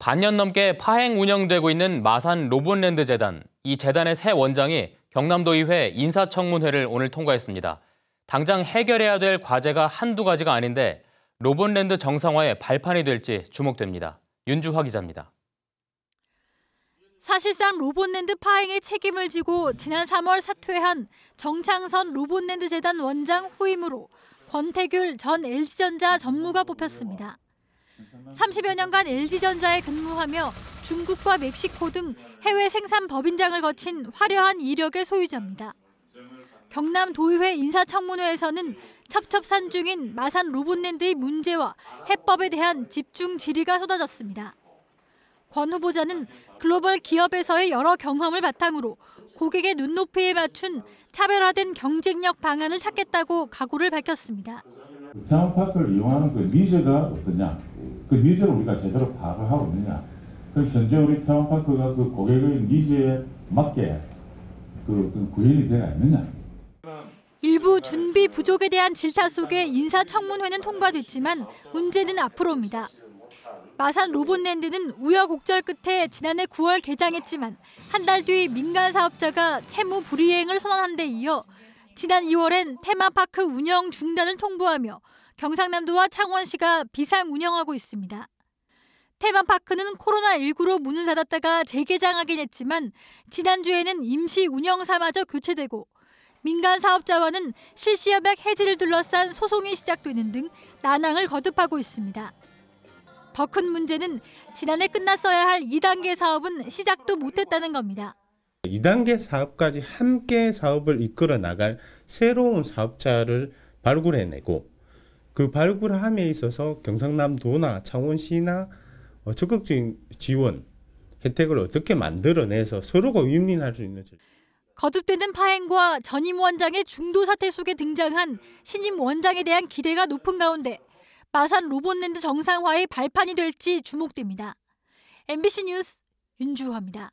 반년 넘게 파행 운영되고 있는 마산 로봇랜드 재단, 이 재단의 새 원장이 경남도의회 인사청문회를 오늘 통과했습니다. 당장 해결해야 될 과제가 한두 가지가 아닌데 로봇랜드 정상화의 발판이 될지 주목됩니다. 윤주화 기자입니다. 사실상 로봇랜드 파행의 책임을 지고 지난 3월 사퇴한 정창선 로봇랜드 재단 원장 후임으로 권태귤 전 LG전자 전무가 뽑혔습니다. 30여 년간 LG전자에 근무하며 중국과 멕시코 등 해외 생산 법인장을 거친 화려한 이력의 소유자입니다. 경남 도의회 인사청문회에서는 첩첩산 중인 마산 로봇랜드의 문제와 해법에 대한 집중 질의가 쏟아졌습니다. 권 후보자는 글로벌 기업에서의 여러 경험을 바탕으로 고객의 눈높이에 맞춘 차별화된 경쟁력 방안을 찾겠다고 각오를 밝혔습니다. 테마파크를 이용하는 그 니즈가 어떠냐 그 니즈를 우리가 제대로 파악을 하고 있느냐. 그 현재 우리 테마파크가 그 고객의 니즈에 맞게 그 구현이 되어 있느냐. 일부 준비 부족에 대한 질타 속에 인사청문회는 통과됐지만 문제는 앞으로입니다. 마산 로봇랜드는 우여곡절 끝에 지난해 9월 개장했지만 한 달 뒤 민간 사업자가 채무 불이행을 선언한 데 이어 지난 2월엔 테마파크 운영 중단을 통보하며 경상남도와 창원시가 비상 운영하고 있습니다. 태반파크는 코로나19로 문을 닫았다가 재개장하긴 했지만 지난주에는 임시 운영사마저 교체되고 민간 사업자와는 실시협약 해지를 둘러싼 소송이 시작되는 등 난항을 거듭하고 있습니다. 더 큰 문제는 지난해 끝났어야 할 2단계 사업은 시작도 못했다는 겁니다. 2단계 사업까지 함께 사업을 이끌어 나갈 새로운 사업자를 발굴해내고 그 발굴함에 있어서 경상남도나 창원시나 어, 적극적인 지원 혜택을 어떻게 만들어내서 서로가 윈윈할 수 있는지. 거듭되는 파행과 전임 원장의 중도 사태 속에 등장한 신임 원장에 대한 기대가 높은 가운데 마산 로봇랜드 정상화의 발판이 될지 주목됩니다. MBC 뉴스 윤주화입니다.